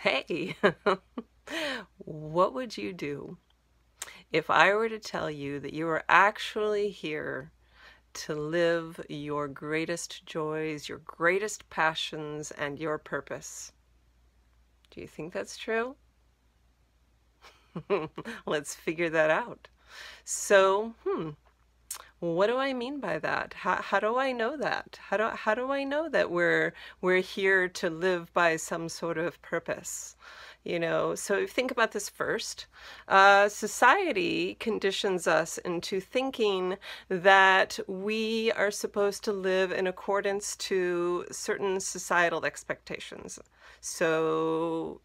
hey, what would you do if I were to tell you that you are actually here to live your greatest joys, your greatest passions, and your purpose? Do you think that's true? Let's figure that out. So, hmm, what do I mean by that? How, how do I know that? How do, how do I know that we're, we're here to live by some sort of purpose? you know so think about this first uh, society conditions us into thinking that we are supposed to live in accordance to certain societal expectations so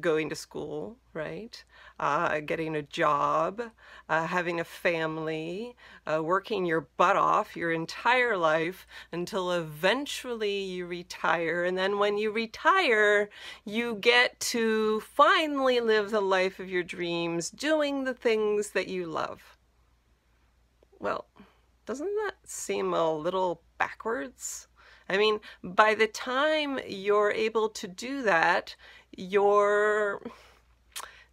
going to school, right? Uh, getting a job, uh, having a family, uh, working your butt off your entire life until eventually you retire. And then when you retire, you get to finally live the life of your dreams, doing the things that you love. Well, doesn't that seem a little backwards? I mean, by the time you're able to do that, you're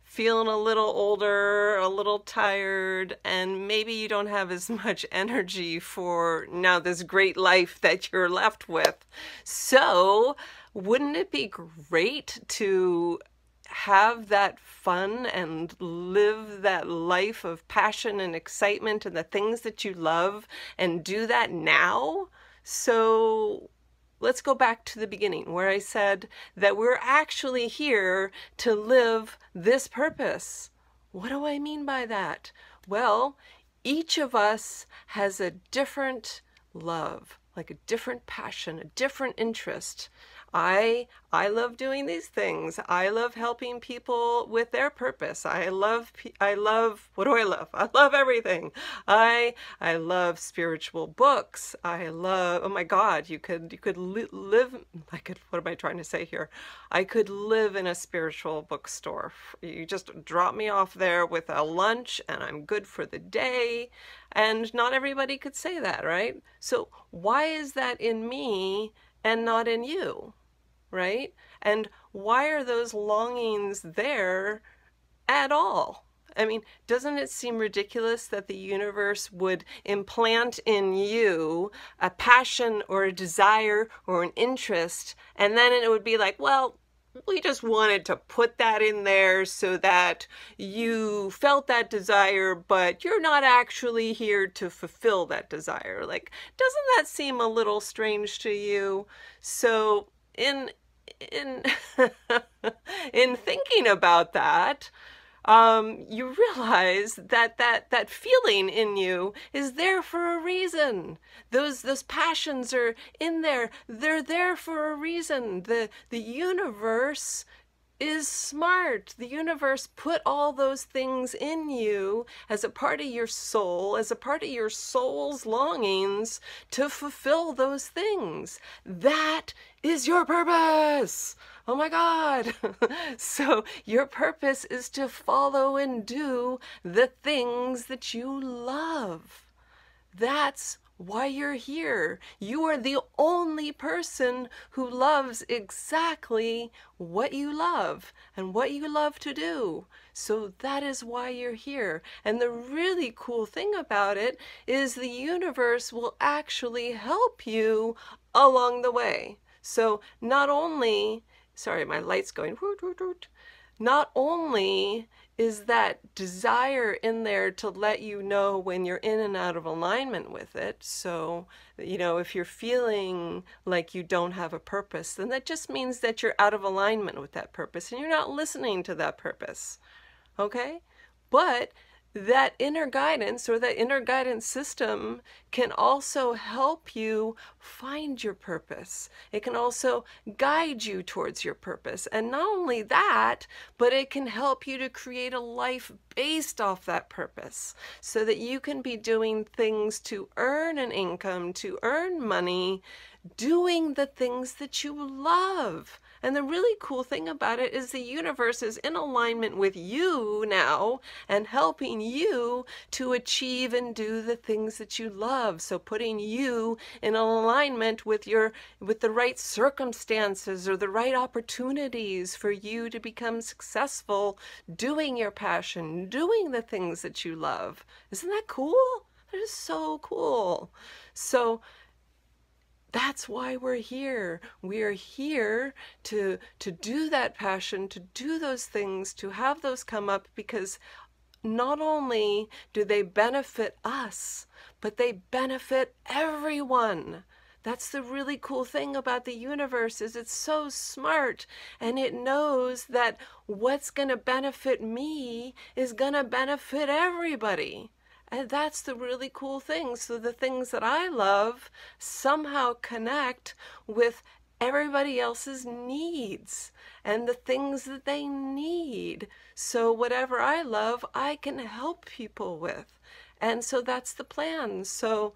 feeling a little older, a little tired, and maybe you don't have as much energy for now this great life that you're left with. So, wouldn't it be great to have that fun and live that life of passion and excitement and the things that you love and do that now? So, let's go back to the beginning where I said that we're actually here to live this purpose. What do I mean by that? Well, each of us has a different love, like a different passion, a different interest. I I love doing these things. I love helping people with their purpose. I love I love what do I love? I love everything. I I love spiritual books. I love oh my god, you could you could li live I could what am I trying to say here? I could live in a spiritual bookstore. You just drop me off there with a lunch and I'm good for the day. And not everybody could say that, right? So why is that in me and not in you? right? And why are those longings there at all? I mean, doesn't it seem ridiculous that the universe would implant in you a passion or a desire or an interest, and then it would be like, well, we just wanted to put that in there so that you felt that desire, but you're not actually here to fulfill that desire. Like, doesn't that seem a little strange to you? So, in in, in thinking about that, um, you realize that, that that feeling in you is there for a reason. Those, those passions are in there. They're there for a reason. The, the universe is smart. The universe put all those things in you as a part of your soul, as a part of your soul's longings to fulfill those things. That is your purpose. Oh my God. so your purpose is to follow and do the things that you love. That's why you're here. You are the only person who loves exactly what you love and what you love to do. So that is why you're here. And the really cool thing about it is the universe will actually help you along the way. So not only, sorry, my light's going, woot, woot, woot not only is that desire in there to let you know when you're in and out of alignment with it. So, you know, if you're feeling like you don't have a purpose, then that just means that you're out of alignment with that purpose and you're not listening to that purpose. Okay? But that inner guidance or that inner guidance system can also help you find your purpose. It can also guide you towards your purpose. And not only that, but it can help you to create a life based off that purpose so that you can be doing things to earn an income, to earn money, doing the things that you love and the really cool thing about it is the universe is in alignment with you now and helping you to achieve and do the things that you love. So putting you in alignment with your with the right circumstances or the right opportunities for you to become successful doing your passion, doing the things that you love. Isn't that cool? That is so cool. So that's why we're here. We are here to, to do that passion, to do those things, to have those come up because not only do they benefit us, but they benefit everyone. That's the really cool thing about the universe is it's so smart and it knows that what's going to benefit me is going to benefit everybody. And that's the really cool thing. So the things that I love somehow connect with everybody else's needs and the things that they need. So whatever I love, I can help people with. And so that's the plan. So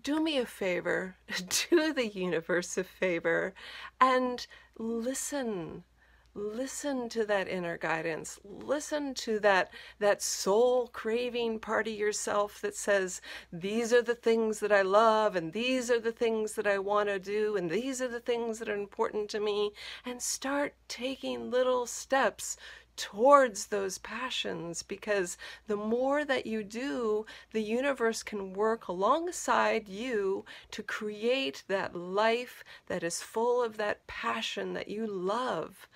do me a favor, do the universe a favor, and listen listen to that inner guidance listen to that that soul craving part of yourself that says these are the things that i love and these are the things that i want to do and these are the things that are important to me and start taking little steps towards those passions because the more that you do, the universe can work alongside you to create that life that is full of that passion that you love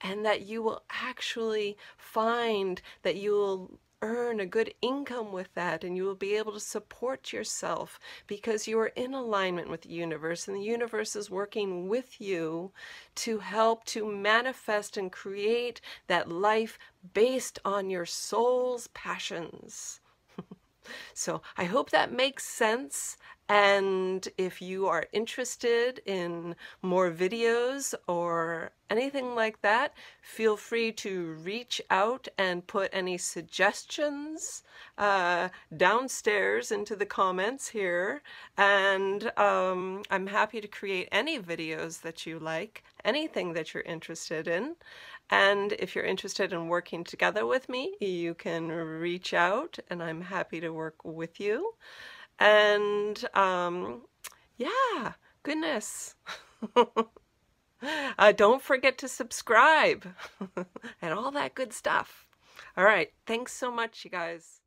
and that you will actually find that you will earn a good income with that and you will be able to support yourself because you are in alignment with the universe and the universe is working with you to help to manifest and create that life based on your soul's passions. so I hope that makes sense and if you are interested in more videos or anything like that, feel free to reach out and put any suggestions uh, downstairs into the comments here. And um, I'm happy to create any videos that you like, anything that you're interested in. And if you're interested in working together with me, you can reach out and I'm happy to work with you. And um, yeah, goodness. uh, don't forget to subscribe and all that good stuff. All right. Thanks so much, you guys.